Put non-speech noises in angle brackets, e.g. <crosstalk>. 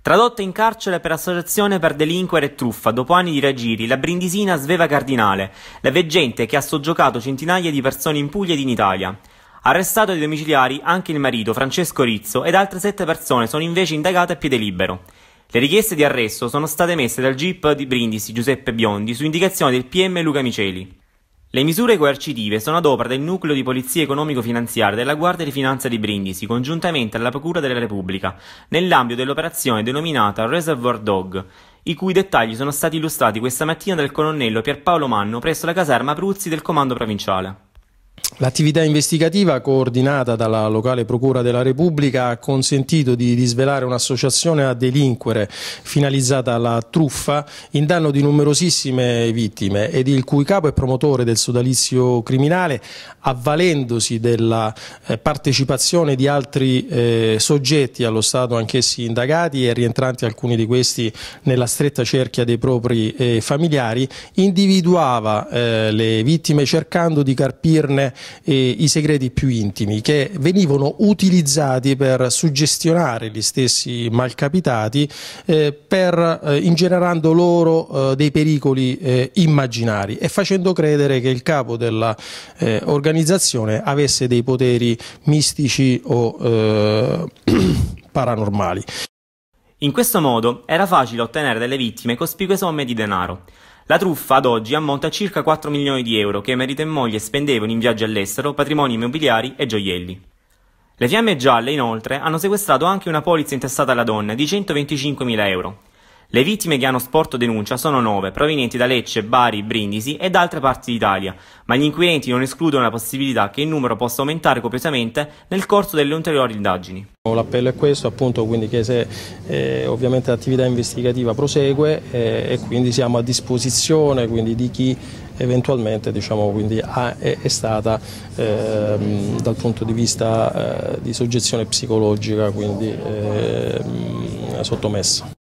Tradotta in carcere per associazione per delinquere e truffa, dopo anni di raggiri, la brindisina sveva cardinale, la veggente che ha soggiogato centinaia di persone in Puglia ed in Italia. Arrestato ai domiciliari anche il marito, Francesco Rizzo, ed altre sette persone sono invece indagate a piede libero. Le richieste di arresto sono state messe dal GIP di Brindisi Giuseppe Biondi su indicazione del PM Luca Miceli. Le misure coercitive sono ad opera del nucleo di polizia economico-finanziaria della Guardia di Finanza di Brindisi, congiuntamente alla Procura della Repubblica, nell'ambito dell'operazione denominata Reservoir Dog, i cui dettagli sono stati illustrati questa mattina dal colonnello Pierpaolo Manno presso la caserma Pruzzi del Comando Provinciale. L'attività investigativa coordinata dalla locale Procura della Repubblica ha consentito di, di svelare un'associazione a delinquere finalizzata alla truffa in danno di numerosissime vittime ed il cui capo e promotore del sodalizio criminale avvalendosi della eh, partecipazione di altri eh, soggetti allo Stato anch'essi indagati e rientranti alcuni di questi nella stretta cerchia dei propri eh, familiari individuava le vittime cercando di carpirne eh, i segreti più intimi che venivano utilizzati per suggestionare gli stessi malcapitati eh, per, eh, ingenerando loro eh, dei pericoli eh, immaginari e facendo credere che il capo dell'organizzazione eh, avesse dei poteri mistici o <clears throat> paranormali. In questo modo era facile ottenere dalle vittime cospicue somme di denaro. La truffa ad oggi ammonta a circa 4 milioni di euro che marito e moglie spendevano in viaggi all'estero, patrimoni immobiliari e gioielli. Le fiamme gialle, inoltre, hanno sequestrato anche una polizza intestata alla donna di 125.000 euro, le vittime che hanno sporto denuncia sono nove, provenienti da Lecce, Bari, Brindisi e da altre parti d'Italia, ma gli inquirenti non escludono la possibilità che il numero possa aumentare copiosamente nel corso delle ulteriori indagini. L'appello è questo, appunto, quindi che se eh, ovviamente l'attività investigativa prosegue eh, e quindi siamo a disposizione quindi, di chi eventualmente diciamo, quindi, ha, è, è, stata eh, dal punto di vista eh, di soggezione psicologica quindi, ehm, sottomessa.